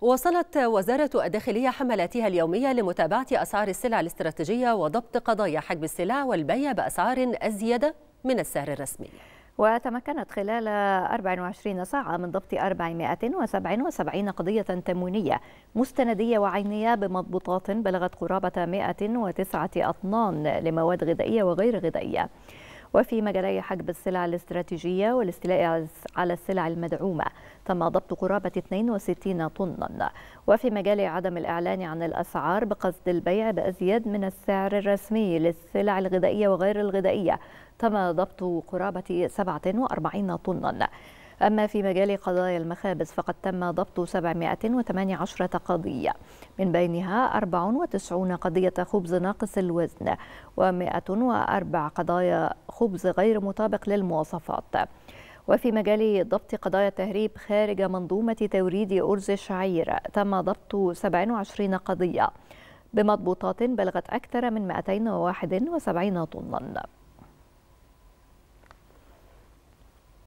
وصلت وزارة الداخلية حملاتها اليومية لمتابعة أسعار السلع الاستراتيجية وضبط قضايا حجب السلع والبيع بأسعار أزيد من السعر الرسمي وتمكنت خلال 24 ساعة من ضبط 477 قضية تموينية مستندية وعينية بمضبوطات بلغت قرابة 109 أطنان لمواد غذائية وغير غذائية وفي مجالي حجب السلع الاستراتيجية والاستيلاء على السلع المدعومة تم ضبط قرابة 62 طنا وفي مجال عدم الإعلان عن الأسعار بقصد البيع بأزيد من السعر الرسمي للسلع الغذائية وغير الغذائية تم ضبط قرابة 47 طنا أما في مجال قضايا المخابز فقد تم ضبط 718 قضية من بينها 94 قضية خبز ناقص الوزن و104 قضايا خبز غير مطابق للمواصفات وفي مجال ضبط قضايا تهريب خارج منظومة توريد أرز الشعير تم ضبط 27 قضية بمضبوطات بلغت أكثر من 271 طناً